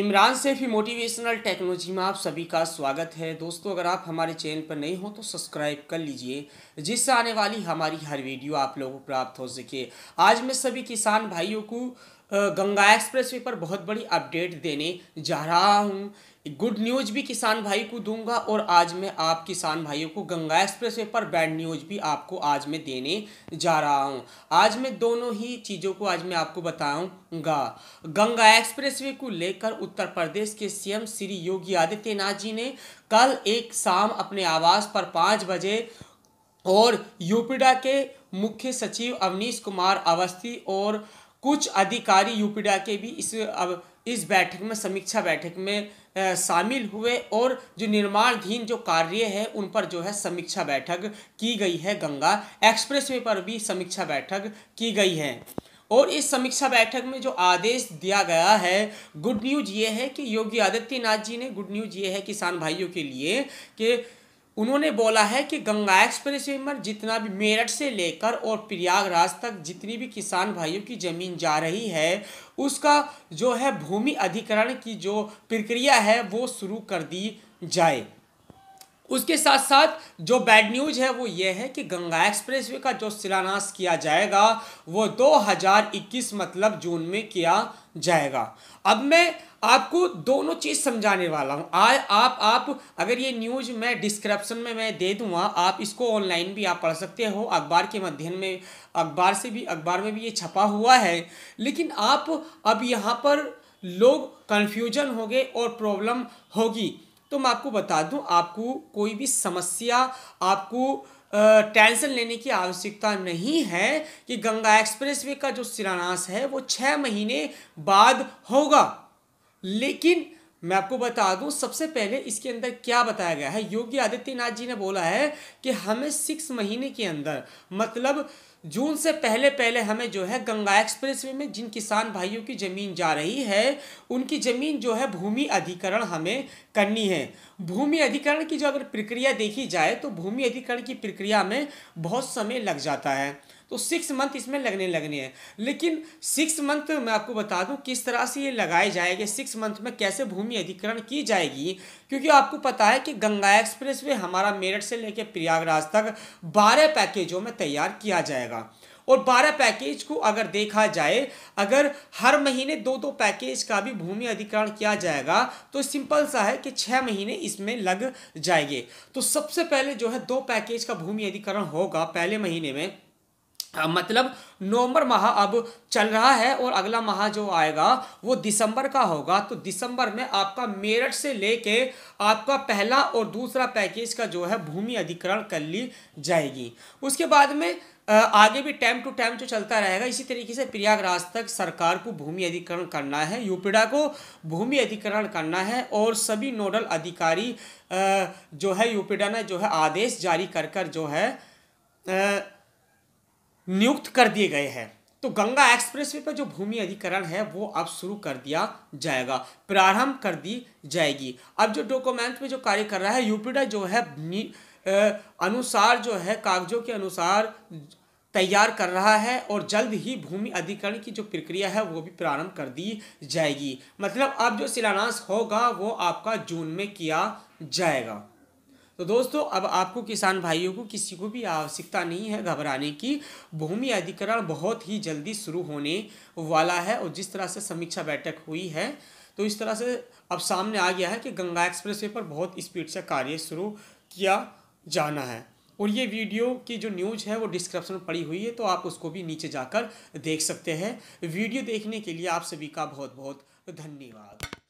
Imran Saifee motivational technology में आप सभी का स्वागत है दोस्तों अगर आप हमारे चैनल पर नए हो तो सब्सक्राइब कर लीजिए जिससे आने वाली हमारी हर वीडियो आप लोगों को प्राप्त हो सके आज मैं सभी किसान भाइयों को गंगा एक्सप्रेस वे पर बहुत बड़ी अपडेट देने जा रहा हूँ गुड न्यूज़ भी किसान भाई को दूंगा और आज मैं आप किसान भाइयों को गंगा एक्सप्रेस वे पर बैड न्यूज़ भी आपको आज मैं देने जा रहा हूँ आज मैं दोनों ही चीज़ों को आज मैं आपको बताऊंगा गंगा एक्सप्रेस वे को लेकर उत्तर प्रदेश के सीएम श्री योगी आदित्यनाथ जी ने कल एक शाम अपने आवास पर पाँच बजे और यूपीडा के मुख्य सचिव अवनीश कुमार अवस्थी और कुछ अधिकारी यूपीडा के भी इस अब इस बैठक में समीक्षा बैठक में शामिल हुए और जो निर्माणधीन जो कार्य है उन पर जो है समीक्षा बैठक की गई है गंगा एक्सप्रेसवे पर भी समीक्षा बैठक की गई है और इस समीक्षा बैठक में जो आदेश दिया गया है गुड न्यूज ये है कि योगी आदित्यनाथ जी ने गुड न्यूज ये है किसान भाइयों के लिए कि उन्होंने बोला है कि गंगा एक्सप्रेस वे पर जितना भी मेरठ से लेकर और प्रयागराज तक जितनी भी किसान भाइयों की ज़मीन जा रही है उसका जो है भूमि अधिकरण की जो प्रक्रिया है वो शुरू कर दी जाए उसके साथ साथ जो बैड न्यूज है वो ये है कि गंगा एक्सप्रेसवे का जो शिलान्यास किया जाएगा वो 2021 मतलब जून में किया जाएगा अब मैं आपको दोनों चीज़ समझाने वाला हूँ आज आप आप अगर ये न्यूज मैं डिस्क्रिप्शन में मैं दे दूँगा आप इसको ऑनलाइन भी आप पढ़ सकते हो अखबार के मध्यम में अखबार से भी अखबार में भी ये छपा हुआ है लेकिन आप अब यहाँ पर लोग कन्फ्यूजन हो गए और प्रॉब्लम होगी तो मैं आपको बता दूं आपको कोई भी समस्या आपको टेंशन लेने की आवश्यकता नहीं है कि गंगा एक्सप्रेसवे का जो शिलान्यास है वो छः महीने बाद होगा लेकिन मैं आपको बता दूं सबसे पहले इसके अंदर क्या बताया गया है योगी आदित्यनाथ जी ने बोला है कि हमें सिक्स महीने के अंदर मतलब जून से पहले पहले हमें जो है गंगा एक्सप्रेस वे में जिन किसान भाइयों की ज़मीन जा रही है उनकी ज़मीन जो है भूमि अधिकरण हमें करनी है भूमि अधिकरण की जो अगर प्रक्रिया देखी जाए तो भूमि अधिकरण की प्रक्रिया में बहुत समय लग जाता है तो सिक्स मंथ इसमें लगने लगने हैं लेकिन सिक्स मंथ मैं आपको बता दूं किस तरह से ये लगाए जाएंगे सिक्स मंथ में कैसे भूमि अधिकरण की जाएगी क्योंकि आपको पता है कि गंगा एक्सप्रेस वे हमारा मेरठ से लेकर प्रयागराज तक बारह पैकेजों में तैयार किया जाएगा और बारह पैकेज को अगर देखा जाए अगर हर महीने दो दो पैकेज का भी भूमि अधिकरण किया जाएगा तो सिंपल सा है कि छः महीने इसमें लग जाएंगे तो सबसे पहले जो है दो पैकेज का भूमि अधिकरण होगा पहले महीने में मतलब नवंबर माह अब चल रहा है और अगला माह जो आएगा वो दिसंबर का होगा तो दिसंबर में आपका मेरठ से लेके आपका पहला और दूसरा पैकेज का जो है भूमि अधिकरण कर ली जाएगी उसके बाद में आगे भी टाइम टू टाइम जो चलता रहेगा इसी तरीके से प्रयागराज तक सरकार को भूमि अधिकरण करना है यूपीडा को भूमि अधिकरण करना है और सभी नोडल अधिकारी जो है यूपीडा ने जो है आदेश जारी कर कर जो है नियुक्त कर दिए गए हैं तो गंगा एक्सप्रेसवे पर जो भूमि अधिकरण है वो अब शुरू कर दिया जाएगा प्रारंभ कर दी जाएगी अब जो डॉक्यूमेंट में जो कार्य कर रहा है यूपीडा जो है अनुसार जो है कागजों के अनुसार तैयार कर रहा है और जल्द ही भूमि अधिकरण की जो प्रक्रिया है वो भी प्रारंभ कर दी जाएगी मतलब अब जो शिलान्यास होगा वो आपका जून में किया जाएगा तो दोस्तों अब आपको किसान भाइयों को किसी को भी आवश्यकता नहीं है घबराने की भूमि अधिकरण बहुत ही जल्दी शुरू होने वाला है और जिस तरह से समीक्षा बैठक हुई है तो इस तरह से अब सामने आ गया है कि गंगा एक्सप्रेस वे पर बहुत स्पीड से कार्य शुरू किया जाना है और ये वीडियो की जो न्यूज़ है वो डिस्क्रिप्शन में पड़ी हुई है तो आप उसको भी नीचे जाकर देख सकते हैं वीडियो देखने के लिए आप सभी का बहुत बहुत धन्यवाद